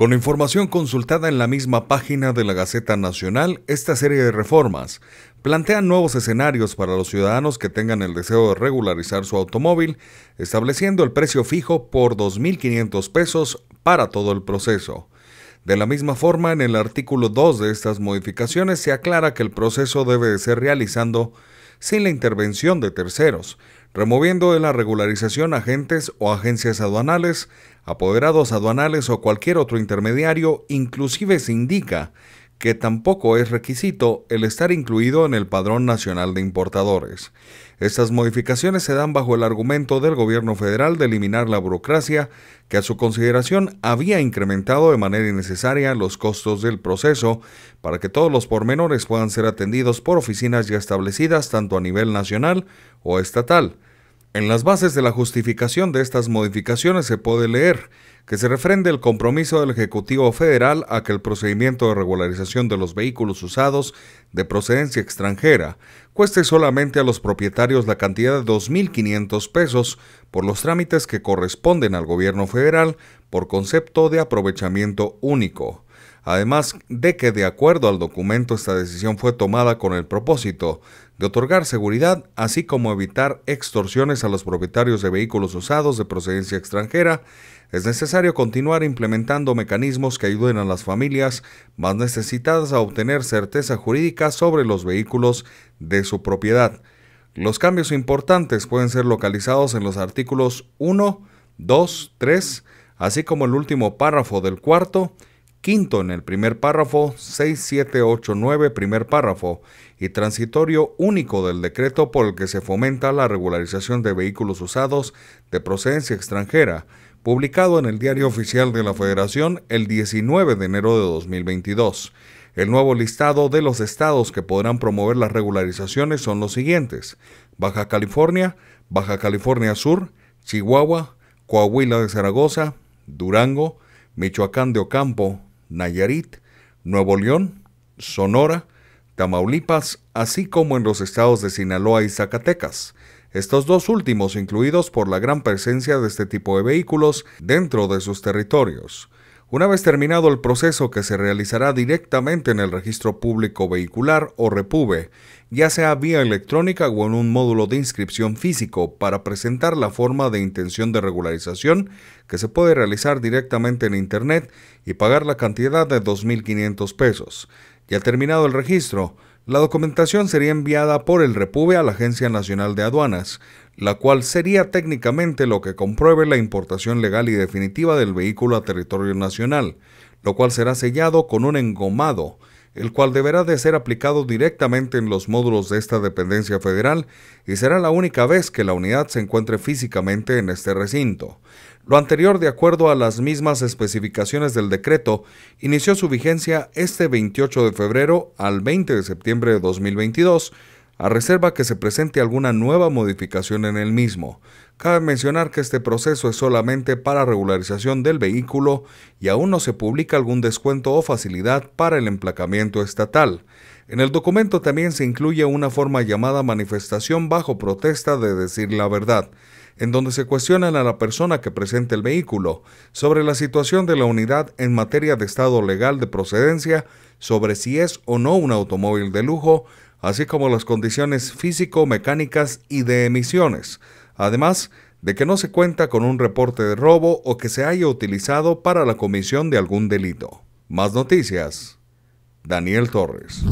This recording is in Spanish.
Con información consultada en la misma página de la Gaceta Nacional, esta serie de reformas plantean nuevos escenarios para los ciudadanos que tengan el deseo de regularizar su automóvil, estableciendo el precio fijo por 2.500 pesos para todo el proceso. De la misma forma, en el artículo 2 de estas modificaciones se aclara que el proceso debe de ser realizando sin la intervención de terceros, removiendo de la regularización agentes o agencias aduanales apoderados aduanales o cualquier otro intermediario, inclusive se indica que tampoco es requisito el estar incluido en el Padrón Nacional de Importadores. Estas modificaciones se dan bajo el argumento del gobierno federal de eliminar la burocracia que a su consideración había incrementado de manera innecesaria los costos del proceso para que todos los pormenores puedan ser atendidos por oficinas ya establecidas tanto a nivel nacional o estatal en las bases de la justificación de estas modificaciones se puede leer que se refrende el compromiso del Ejecutivo Federal a que el procedimiento de regularización de los vehículos usados de procedencia extranjera cueste solamente a los propietarios la cantidad de 2.500 pesos por los trámites que corresponden al gobierno federal por concepto de aprovechamiento único. Además de que, de acuerdo al documento, esta decisión fue tomada con el propósito de otorgar seguridad, así como evitar extorsiones a los propietarios de vehículos usados de procedencia extranjera, es necesario continuar implementando mecanismos que ayuden a las familias más necesitadas a obtener certeza jurídica sobre los vehículos de su propiedad. Los cambios importantes pueden ser localizados en los artículos 1, 2, 3, así como el último párrafo del cuarto, Quinto en el primer párrafo 6789, primer párrafo, y transitorio único del decreto por el que se fomenta la regularización de vehículos usados de procedencia extranjera, publicado en el Diario Oficial de la Federación el 19 de enero de 2022. El nuevo listado de los estados que podrán promover las regularizaciones son los siguientes: Baja California, Baja California Sur, Chihuahua, Coahuila de Zaragoza, Durango, Michoacán de Ocampo, Nayarit, Nuevo León, Sonora, Tamaulipas, así como en los estados de Sinaloa y Zacatecas, estos dos últimos incluidos por la gran presencia de este tipo de vehículos dentro de sus territorios. Una vez terminado el proceso que se realizará directamente en el registro público vehicular o REPUBE, ya sea vía electrónica o en un módulo de inscripción físico para presentar la forma de intención de regularización que se puede realizar directamente en Internet y pagar la cantidad de 2.500 pesos. Ya terminado el registro, la documentación sería enviada por el Repube a la Agencia Nacional de Aduanas, la cual sería técnicamente lo que compruebe la importación legal y definitiva del vehículo a territorio nacional, lo cual será sellado con un engomado el cual deberá de ser aplicado directamente en los módulos de esta dependencia federal y será la única vez que la unidad se encuentre físicamente en este recinto. Lo anterior, de acuerdo a las mismas especificaciones del decreto, inició su vigencia este 28 de febrero al 20 de septiembre de 2022, a reserva que se presente alguna nueva modificación en el mismo. Cabe mencionar que este proceso es solamente para regularización del vehículo y aún no se publica algún descuento o facilidad para el emplacamiento estatal. En el documento también se incluye una forma llamada manifestación bajo protesta de decir la verdad, en donde se cuestionan a la persona que presenta el vehículo sobre la situación de la unidad en materia de estado legal de procedencia, sobre si es o no un automóvil de lujo, así como las condiciones físico-mecánicas y de emisiones, además de que no se cuenta con un reporte de robo o que se haya utilizado para la comisión de algún delito. Más noticias. Daniel Torres.